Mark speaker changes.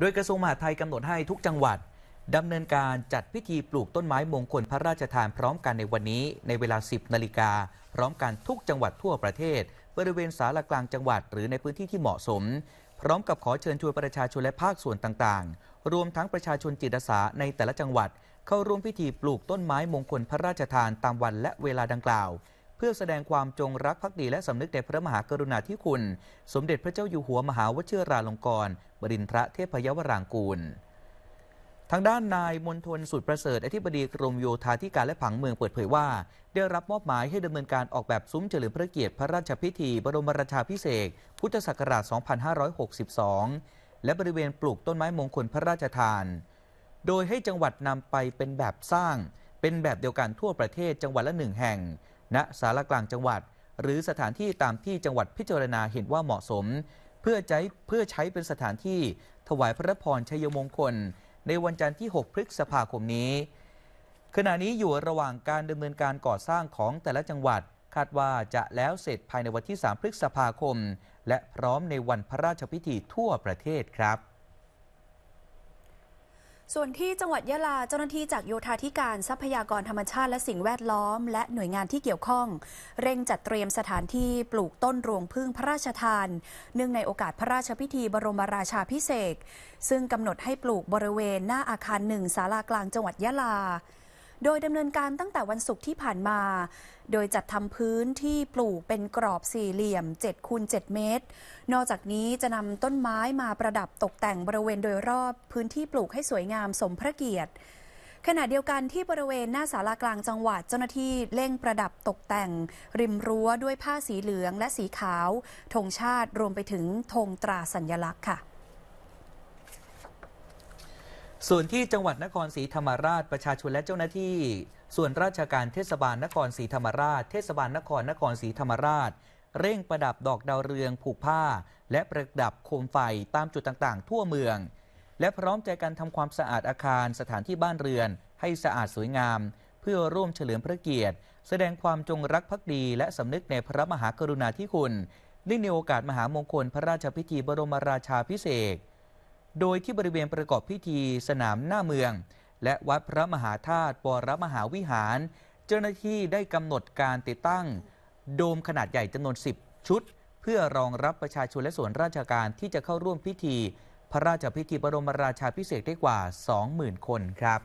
Speaker 1: โดยกระทรวงมหาดไทยกำหนดให้ทุกจังหวัดดำเนินการจัดพิธีปลูกต้นไม้มงคลพระราชทานพร้อมกันในวันนี้ ในเวลา 10 นาฬิกาพร้อมกันทุกจังหวัดทั่วประเทศ บริเวณสารกลางจังหวัดหรือในพื้นที่ที่เหมาะสม พร้อมกับขอเชิญชวนประชาชนและภาคส่วนต่างๆ รวมทั้งประชาชนจิตอาสาในแต่ละจังหวัด เข้าร่วมพิธีปลูกต้นไม้มงคลพระราชทานตามวันและเวลาดังกล่าวพื่อแสดงความจงรักภักดีและสำนึกในพระมหากรุณาธิคุณ สมเด็จพระเจ้าอยู่หัวมหาวชิราลงกรณ์บดินทรเทพยวรางกูล ทางด้านนายมนทนสุดประเสริฐ อธิบดีกรมโยธาธิการและผังเมืองเปิดเผยว่า ได้รับมอบหมายให้ดำเนินการออกแบบซุ้มเฉลิมพระเกียรติพระราชพิธี บรมราชาพิเศษพุทธศักราช 2562 และบริเวณปลูกต้นไม้มงคลพระราชทาน โดยให้จังหวัดนำไปเป็นแบบสร้าง เป็นแบบเดียวกันทั่วประเทศจังหวัดละหนึ่งแห่งณศาลากลางจังหวัดหรือสถานที่ตามที่จังหวัดพิจารณาเห็นว่าเหมาะสม เพื่อใช้เพื่อใช้เป็นสถานที่ถวายพระพรชัยมงคล ในวันจันทร์ที่ 6 พฤษภาคมนี้ ขณะนี้อยู่ระหว่างการดำเนินการก่อสร้างของแต่ละจังหวัดคาดว่าจะแล้วเสร็จภายในวันที่3พฤษภาคม และพร้อมในวันพระราชพิธีทั่วประเทศครับ
Speaker 2: ส่วนที่จังหวัดยะลาเจ้าหน้าที่จากโยธาธิการทรัพยากรธรรมชาติและสิ่งแวดล้อมและหน่วยงานที่เกี่ยวข้อง เร่งจัดเตรียมสถานที่ปลูกต้นรวงพึ่งพระราชทานเนื่องในโอกาสพระราชพิธีบรมราชาพิเศษ ซึ่งกำหนดให้ปลูกบริเวณหน้าอาคารหนึ่งศาลากลางจังหวัดยะลาโดยดำเนินการตั้งแต่วันศุกร์ที่ผ่านมา โดยจัดทำพื้นที่ปลูกเป็นกรอบสี่เหลี่ยม7คูณ7เมตร นอกจากนี้จะนำต้นไม้มาประดับตกแต่งบริเวณโดยรอบพื้นที่ปลูกให้สวยงามสมพระเกียรติ ขณะเดียวกันที่บริเวณหน้าสารากลางจังหวัดเจ้าหน้าที่เร่งประดับตกแต่งริมรั้วด้วยผ้าสีเหลืองและสีขาวธงชาติรวมไปถึงธงตราสัญลักษณ์ค่ะ
Speaker 1: ส่วนที่จังหวัดนครศรีธรรมราชประชาชนและเจ้าหน้าที่ ส่วนราชการเทศบาลนครศรีธรรมราชเทศบาลนครนครศรีธรรมราช เร่งประดับดอกดาวเรืองผูกผ้า และประดับโคมไฟตามจุดต่างๆ ทั่วเมือง และพร้อมใจกันทำความสะอาดอาคาร สถานที่บ้านเรือน ให้สะอาดสวยงาม เพื่อร่วมเฉลิมพระเกียรติ แสดงความจงรักภักดี และสำนึกในพระมหากรุณาธิคุณเนื่องในโอกาสมหามงคล พระราชพิธีบรมราชาพิเศษโดยที่บริเวณประกอบพิธีสนามหน้าเมือง และวัดพระมหาธาตุวรมหาวิหาร เจ้าหน้าที่ได้กำหนดการติดตั้ง โดมขนาดใหญ่จำนวน 10 ชุด เพื่อรองรับประชาชนและส่วนราชการที่จะเข้าร่วมพิธี พระราชพิธีบรมราชาพิเศษได้กว่า20,000 คนครับ